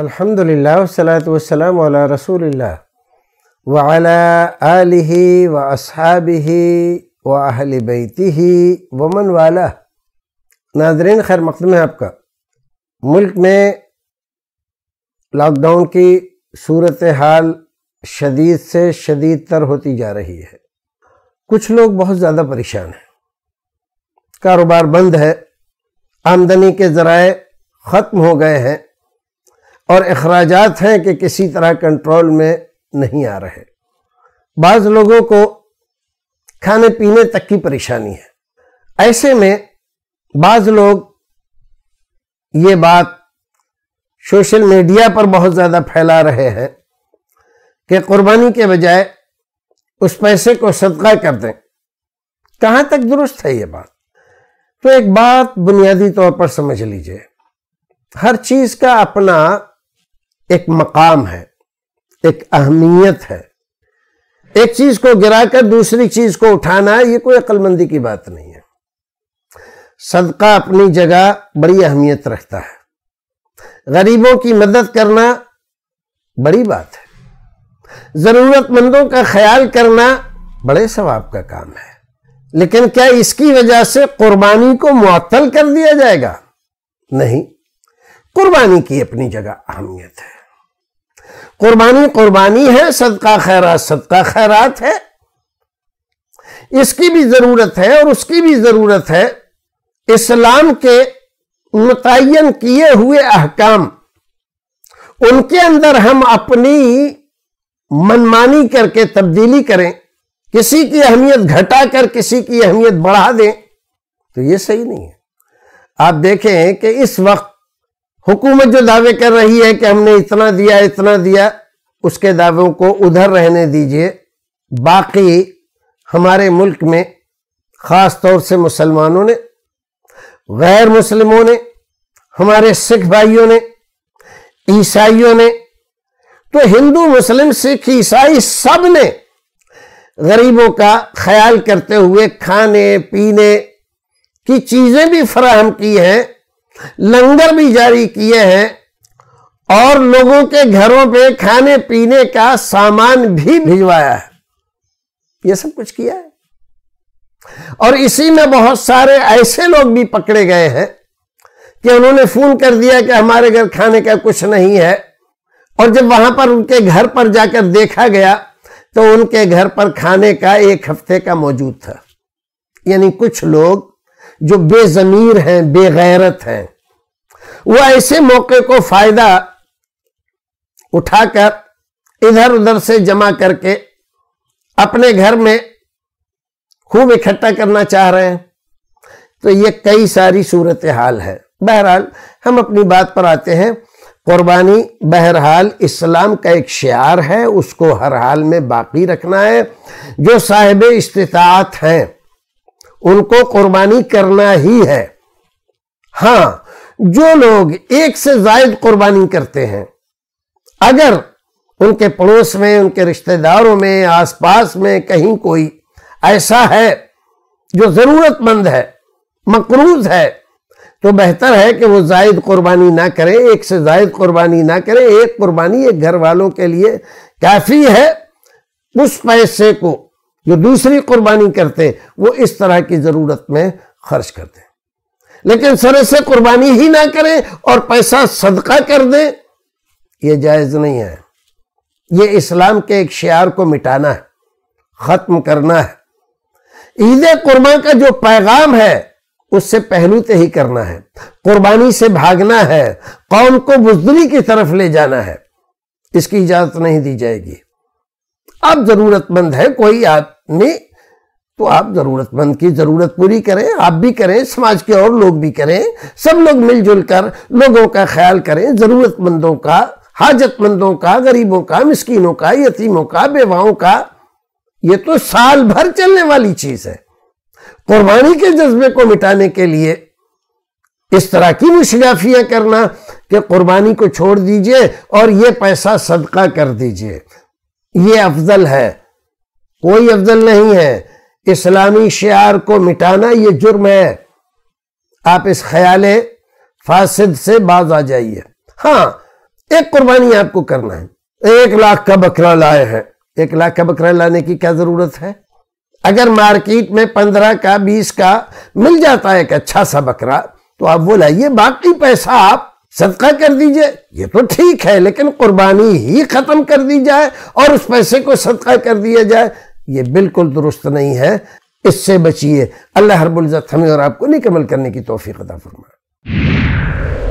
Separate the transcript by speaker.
Speaker 1: अल्हम्दुलिल्लाह वाला रसूलिल्लाह वाला आलिहि व असहाबिहि व अहल बैतिही वमन वाला नाजरीन खैर मकदम है आपका मुल्क में लॉकडाउन की सूरत हाल शदीद से शदीद तर होती जा रही है कुछ लोग बहुत ज़्यादा परेशान हैं कारोबार बंद है आमदनी के ज़राए ख़त्म हो गए हैं और अखराज हैं कि किसी तरह कंट्रोल में नहीं आ रहे बाज़ लोगों को खाने पीने तक की परेशानी है ऐसे में बाज़ लोग ये बात सोशल मीडिया पर बहुत ज़्यादा फैला रहे हैं कि कुर्बानी के बजाय उस पैसे को सदका कर दें कहाँ तक दुरुस्त है ये बात तो एक बात बुनियादी तौर पर समझ लीजिए हर चीज़ का अपना एक मकाम है एक अहमियत है एक चीज को गिराकर दूसरी चीज को उठाना ये कोई अक्लमंदी की बात नहीं है सदका अपनी जगह बड़ी अहमियत रखता है गरीबों की मदद करना बड़ी बात है जरूरतमंदों का ख्याल करना बड़े सवाब का काम है लेकिन क्या इसकी वजह से कुर्बानी को मुअत्तल कर दिया जाएगा नहीं कुर्बानी की अपनी जगह अहमियत है कुर्बानी कुर्बानी है सदका खैरा सदका खैरात है इसकी भी जरूरत है और उसकी भी जरूरत है इस्लाम के मुतन किए हुए अहकाम उनके अंदर हम अपनी मनमानी करके तब्दीली करें किसी की अहमियत घटा कर किसी की अहमियत बढ़ा दें तो ये सही नहीं है आप देखें कि इस वक्त हुकूमत जो दावे कर रही है कि हमने इतना दिया इतना दिया उसके दावों को उधर रहने दीजिए बाकी हमारे मुल्क में ख़ास तौर से मुसलमानों ने गैर मुसलमों ने हमारे सिख भाइयों ने ईसाइयों ने तो हिंदू मुस्लिम सिख ईसाई सब ने गरीबों का ख्याल करते हुए खाने पीने की चीज़ें भी फराहम की हैं लंगर भी जारी किए हैं और लोगों के घरों पे खाने पीने का सामान भी भिजवाया है ये सब कुछ किया है और इसी में बहुत सारे ऐसे लोग भी पकड़े गए हैं कि उन्होंने फोन कर दिया कि हमारे घर खाने का कुछ नहीं है और जब वहां पर उनके घर पर जाकर देखा गया तो उनके घर पर खाने का एक हफ्ते का मौजूद था यानी कुछ लोग जो बेजमीर हैं बेगैरत हैं वो ऐसे मौके को फायदा उठाकर इधर उधर से जमा करके अपने घर में खूब इकट्ठा करना चाह रहे हैं तो ये कई सारी सूरत हाल है बहरहाल हम अपनी बात पर आते हैं कुर्बानी बहरहाल इस्लाम का एक शार है उसको हर हाल में बाकी रखना है जो साहिब इस्तात हैं उनको कुर्बानी करना ही है हाँ जो लोग एक से जायद कुर्बानी करते हैं अगर उनके पड़ोस में उनके रिश्तेदारों में आसपास में कहीं कोई ऐसा है जो ज़रूरतमंद है मकरूज है तो बेहतर है कि वो जायद कुर्बानी ना करें एक से जायद कुर्बानी ना करें एक कुर्बानी एक घर वालों के लिए काफ़ी है उस पैसे को जो दूसरी कुर्बानी करते वो इस तरह की ज़रूरत में खर्च करते लेकिन सर से कुर्बानी ही ना करें और पैसा सदका कर दें यह जायज़ नहीं है यह इस्लाम के एक शेयर को मिटाना है ख़त्म करना है ईद कुर्बान का जो पैगाम है उससे पहलू तो ही करना है कुर्बानी से भागना है कौम को बुजदरी की तरफ ले जाना है इसकी इजाज़त नहीं दी जाएगी अब ज़रूरतमंद है कोई आदमी तो आप जरूरतमंद की जरूरत पूरी करें आप भी करें समाज के और लोग भी करें सब लोग मिलजुल कर लोगों का ख्याल करें जरूरतमंदों का हाजतमंदों का गरीबों का मिस्किनों का यतीमों का बेवाओं का ये तो साल भर चलने वाली चीज है कुर्बानी के जज्बे को मिटाने के लिए इस तरह की मुशगाफियां करना कि कुर्बानी को छोड़ दीजिए और ये पैसा सदका कर दीजिए ये अफजल है कोई अफजल नहीं है इस्लामी शार को मिटाना ये जुर्म है आप इस ख्याल फासिद से बाज आ जाइए हाँ एक कुर्बानी आपको करना है एक लाख का बकरा लाए हैं एक लाख का बकरा लाने की क्या जरूरत है अगर मार्केट में पंद्रह का बीस का मिल जाता है एक अच्छा सा बकरा तो आप वो लाइए बाकी पैसा आप सदका कर दीजिए ये तो ठीक है लेकिन कुर्बानी ही खत्म कर दी जाए और उस पैसे को सदका कर दिया जाए ये बिल्कुल दुरुस्त नहीं है इससे बचिए अल्लाह हरबुल्ज़त हमें और आपको निकमल करने की तोफ़ी अदा फरमाए